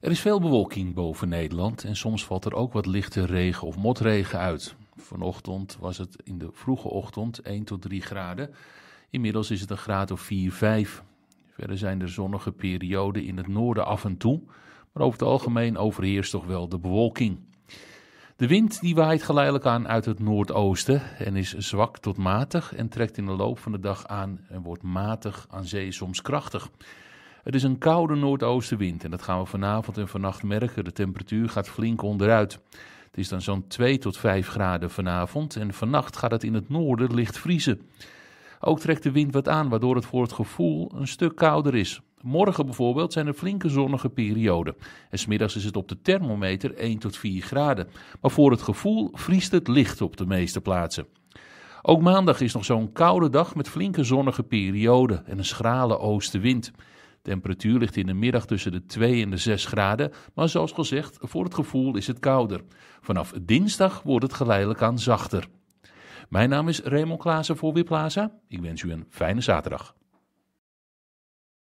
Er is veel bewolking boven Nederland en soms valt er ook wat lichte regen of motregen uit. Vanochtend was het in de vroege ochtend 1 tot 3 graden. Inmiddels is het een graad of 4, 5. Verder zijn er zonnige perioden in het noorden af en toe, maar over het algemeen overheerst toch wel de bewolking. De wind die waait geleidelijk aan uit het noordoosten en is zwak tot matig en trekt in de loop van de dag aan en wordt matig aan zee soms krachtig. Het is een koude noordoostenwind en dat gaan we vanavond en vannacht merken. De temperatuur gaat flink onderuit. Het is dan zo'n 2 tot 5 graden vanavond en vannacht gaat het in het noorden licht vriezen. Ook trekt de wind wat aan, waardoor het voor het gevoel een stuk kouder is. Morgen bijvoorbeeld zijn er flinke zonnige perioden. En smiddags is het op de thermometer 1 tot 4 graden. Maar voor het gevoel vriest het licht op de meeste plaatsen. Ook maandag is nog zo'n koude dag met flinke zonnige perioden en een schrale oostenwind. Temperatuur ligt in de middag tussen de 2 en de 6 graden, maar zoals gezegd, voor het gevoel is het kouder. Vanaf dinsdag wordt het geleidelijk aan zachter. Mijn naam is Raymond Klaassen voor Weerplaza. Ik wens u een fijne zaterdag.